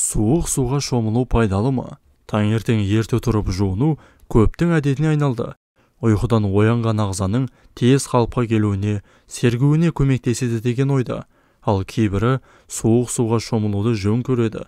суық суға шомылу пайдалы ма таңертең ерте тұрып жуыну көптің әдетіне айналды ұйқыдан оянған ағзаның тез қалыпқа келуіне сергуіне көмектеседі деген ойда ал кейбірі суық суға шомылуды жөн көреді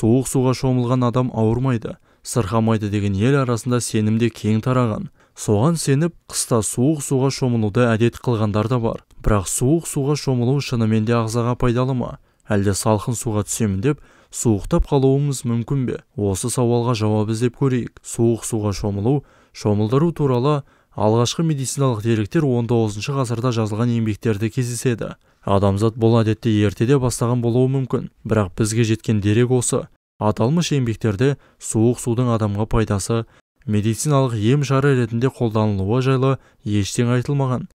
суық суға шомылған адам ауырмайды сырқамайды деген ел арасында сенімде кең тараған соған сеніп қыста суық суға шомылуды әдет қылғандар да бар бірақ суық суға шомылу шынымен де ағзаға пайдалы ма әлде салқын суға түсемін деп суықтап қалуымыз мүмкін бе осы сауалға жауап іздеп көрейік суық суға шомылу шомылдыру туралы алғашқы медициналық деректер 19 ғасырда жазылған еңбектерде кездеседі адамзат бұл әдетті ертеде бастаған болуы мүмкін бірақ бізге жеткен дерек осы аталмыш еңбектерде суық судың адамға пайдасы медициналық ем шара ретінде қолданылуы жайлы ештеңе айтылмаған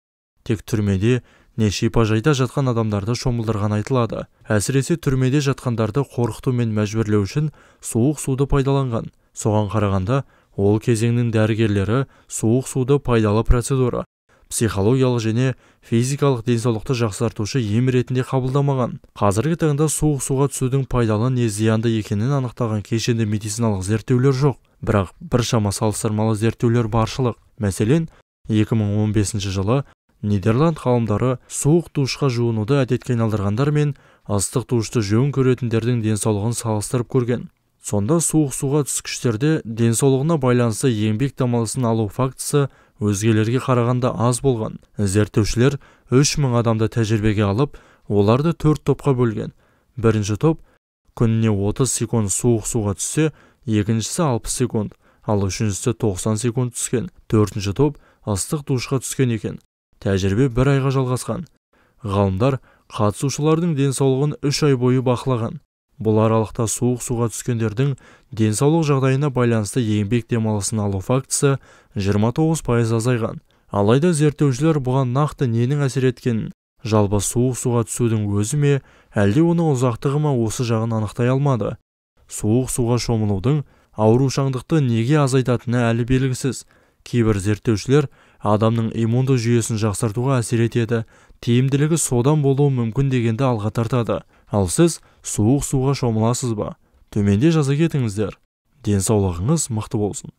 тек түрмеде не шипажайда жатқан адамдарды шомылдырған айтылады әсіресе түрмеде жатқандарды қорқыту мен мәжбүрлеу үшін суық суды пайдаланған соған қарағанда ол кезеңнің дәрігерлері суық суды пайдалы процедура психологиялық және физикалық денсаулықты жақсартушы ем ретінде қабылдамаған қазіргі таңда суық суға түсудің пайдалы не зиянды екенін анықтаған кешенді медициналық зерттеулер жоқ бірақ біршама салыстырмалы зерттеулер баршылық мәселен 2015 жылы нидерланд ғалымдары суық душқа жуынуды әдетке айналдырғандар мен ыстық душты жөн көретіндердің денсаулығын салыстырып көрген сонда суық суға түскіштерде денсаулығына байланысты еңбек демалысын алу фактісі өзгелерге қарағанда аз болған зерттеушілер 3000 адамды тәжірибеге алып оларды төрт топқа бөлген бірінші топ күніне 30 секунд суық суға түссе екіншісі 60 секунд ал үшіншісі 90 секунд түскен төртінші топ ыстық душқа түскен екен тәжірибе бір айға жалғасқан ғалымдар қатысушылардың денсаулығын үш ай бойы бақылаған бұл аралықта суық суға түскендердің денсаулық жағдайына байланысты еңбек демалысын алу фактісі 29 азайған алайда зерттеушілер бұған нақты ненің әсер еткенін жалпы суық суға түсудің өзі ме әлде оның ұзақтығы ма осы жағын анықтай алмады суық суға шомылудың аурушаңдықты неге азайтатыны әлі белгісіз кейбір зерттеушілер адамның иммунды жүйесін жақсартуға әсер етеді тиімділігі содан болуы мүмкін дегенді алға тартады ал сіз суық суға шомыласыз ба төменде жаза кетіңіздер денсаулығыңыз мықты болсын